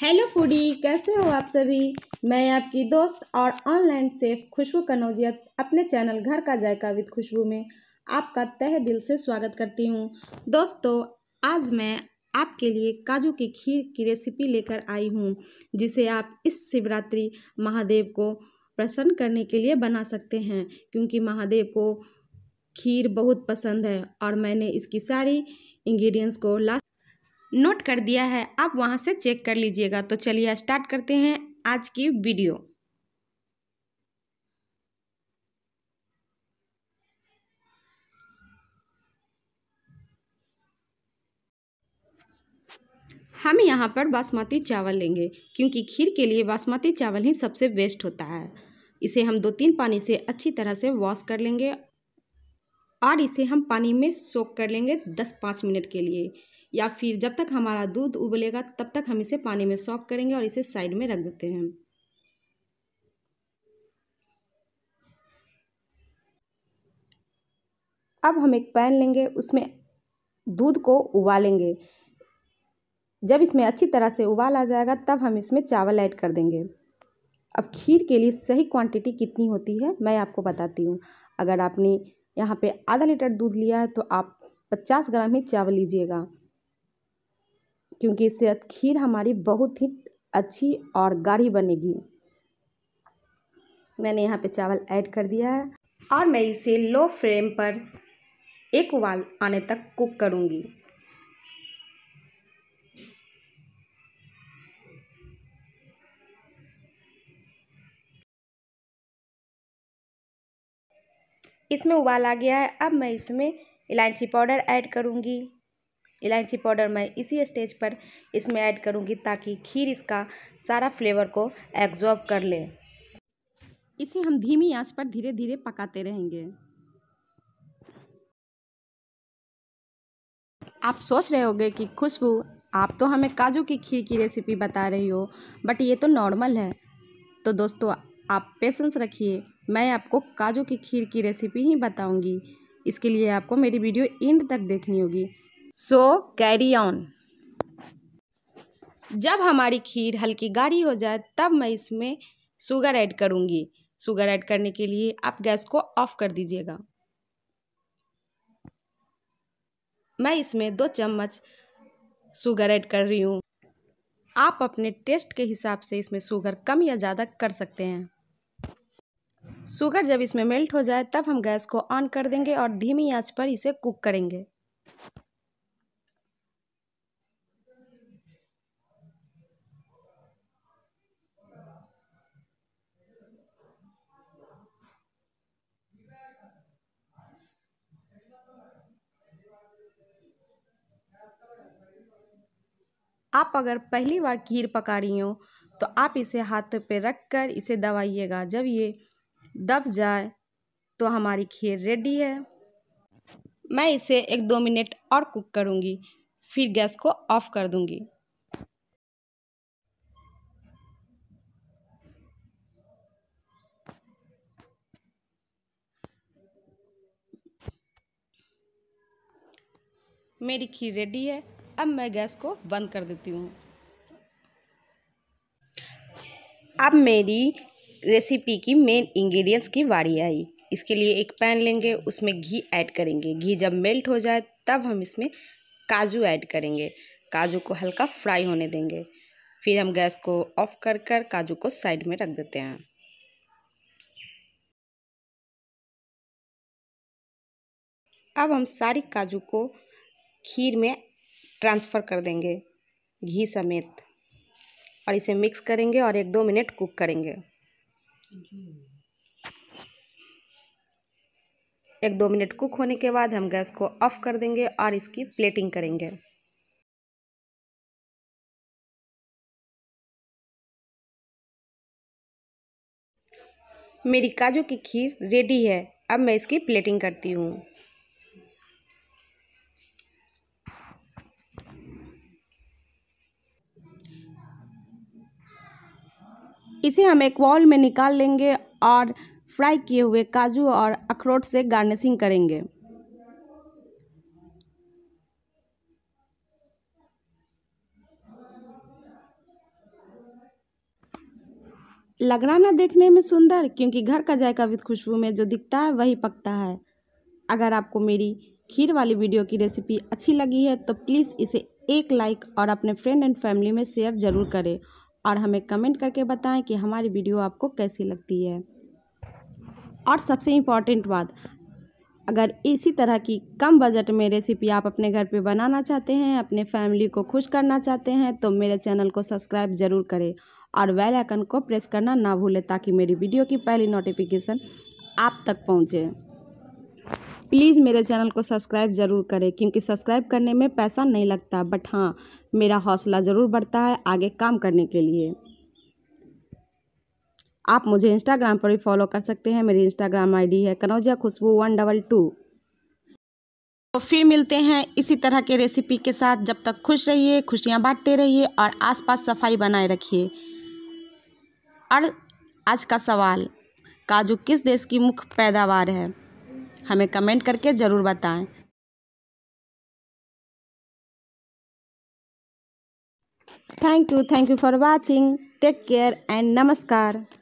hello foodie कैसे हो आप सभी मैं आपकी दोस्त और ऑनलाइन सेफ खुशबू कनौजियत अपने चैनल घर का जायका विद खुशबू में आपका तह दिल से स्वागत करती हूँ दोस्तों आज मैं आपके लिए काजू की खीर की रेसिपी लेकर आई हूँ जिसे आप इस शिवरात्रि महादेव को प्रसन्न करने के लिए बना सकते हैं क्योंकि महादेव को खीर बहुत पसंद है और मैंने इसकी सारी इंग्रेडिएंट्स को लास्ट नोट कर दिया है आप वहाँ से चेक कर लीजिएगा तो चलिए स्टार्ट करते हैं आज की वीडियो हम यहाँ पर बासमती चावल लेंगे क्योंकि खीर के लिए बासमती चावल ही सबसे बेस्ट होता है इसे हम दो तीन पानी से अच्छी तरह से वॉश कर लेंगे और इसे हम पानी में सोख कर लेंगे दस पाँच मिनट के लिए या फिर जब तक हमारा दूध उबलेगा तब तक हम इसे पानी में सॉक करेंगे और इसे साइड में रख देते हैं अब हम एक पैन लेंगे उसमें दूध को उबालेंगे जब इसमें अच्छी तरह से उबाल आ जाएगा तब हम इसमें चावल ऐड कर देंगे अब खीर के लिए सही क्वांटिटी कितनी होती है मैं आपको बताती हूँ अगर आपने यहाँ पे आधा लीटर दूध लिया है तो आप पचास ग्राम ही चावल लीजिएगा क्योंकि इससे खीर हमारी बहुत ही अच्छी और गाढ़ी बनेगी मैंने यहाँ पे चावल ऐड कर दिया है और मैं इसे लो फ्लेम पर एक उबाल आने तक कुक करूँगी इसमें उबाल आ गया है अब मैं इसमें इलायची पाउडर ऐड करूँगी इलायची पाउडर मैं इसी स्टेज पर इसमें ऐड करूँगी ताकि खीर इसका सारा फ्लेवर को एब्जॉर्ब कर ले इसे हम धीमी आंच पर धीरे धीरे पकाते रहेंगे आप सोच रहे होंगे कि खुशबू आप तो हमें काजू की खीर की रेसिपी बता रही हो बट ये तो नॉर्मल है तो दोस्तों आप पेशेंस रखिए मैं आपको काजू की खीर की रेसिपी ही बताऊंगी इसके लिए आपको मेरी वीडियो एंड तक देखनी होगी सो कैरी ऑन जब हमारी खीर हल्की गाढ़ी हो जाए तब मैं इसमें शुगर ऐड करूँगी शुगर ऐड करने के लिए आप गैस को ऑफ कर दीजिएगा मैं इसमें दो चम्मच शुगर ऐड कर रही हूँ आप अपने टेस्ट के हिसाब से इसमें शुगर कम या ज़्यादा कर सकते हैं शुगर जब इसमें मेल्ट हो जाए तब हम गैस को ऑन कर देंगे और धीमी आंच पर इसे कुक करेंगे आप अगर पहली बार खीर पका रही हो तो आप इसे हाथ पे रख कर इसे दबाइएगा जब ये दब जाए तो हमारी खीर रेडी है मैं इसे एक दो मिनट और कुक करूँगी फिर गैस को ऑफ़ कर दूँगी मेरी खीर रेडी है अब मैं गैस को बंद कर देती हूँ अब मेरी रेसिपी की मेन इंग्रेडिएंट्स की वाड़ी आई इसके लिए एक पैन लेंगे उसमें घी ऐड करेंगे घी जब मेल्ट हो जाए तब हम इसमें काजू ऐड करेंगे काजू को हल्का फ्राई होने देंगे फिर हम गैस को ऑफ कर कर काजू को साइड में रख देते हैं अब हम सारी काजू को खीर में ट्रांसफ़र कर देंगे घी समेत और इसे मिक्स करेंगे और एक दो मिनट कुक करेंगे एक दो मिनट कुक होने के बाद हम गैस को ऑफ कर देंगे और इसकी प्लेटिंग करेंगे मेरी काजू की खीर रेडी है अब मैं इसकी प्लेटिंग करती हूँ इसे हम एक बाउल में निकाल लेंगे और फ्राई किए हुए काजू और अखरोट से गार्निशिंग करेंगे लग रहा ना देखने में सुंदर क्योंकि घर का जायका विद खुशबू में जो दिखता है वही पकता है अगर आपको मेरी खीर वाली वीडियो की रेसिपी अच्छी लगी है तो प्लीज़ इसे एक लाइक और अपने फ्रेंड एंड फैमिली में शेयर ज़रूर करें और हमें कमेंट करके बताएं कि हमारी वीडियो आपको कैसी लगती है और सबसे इम्पॉर्टेंट बात अगर इसी तरह की कम बजट में रेसिपी आप अपने घर पे बनाना चाहते हैं अपने फैमिली को खुश करना चाहते हैं तो मेरे चैनल को सब्सक्राइब ज़रूर करें और बेल आइकन को प्रेस करना ना भूलें ताकि मेरी वीडियो की पहली नोटिफिकेशन आप तक पहुँचे प्लीज़ मेरे चैनल को सब्सक्राइब ज़रूर करें क्योंकि सब्सक्राइब करने में पैसा नहीं लगता बट हाँ मेरा हौसला ज़रूर बढ़ता है आगे काम करने के लिए आप मुझे इंस्टाग्राम पर भी फॉलो कर सकते हैं मेरी इंस्टाग्राम आईडी है Kanaujia Khushboo one double two तो फिर मिलते हैं इसी तरह के रेसिपी के साथ जब तक खुश रहिए खुशियाँ बांटते रहिए और आसपास सफाई बनाए रखिए और आज का सवाल काजू किस देश की मुख्य पैदावार है हमें कमेंट करके ज़रूर बताएं thank you thank you for watching take care and नमस्कार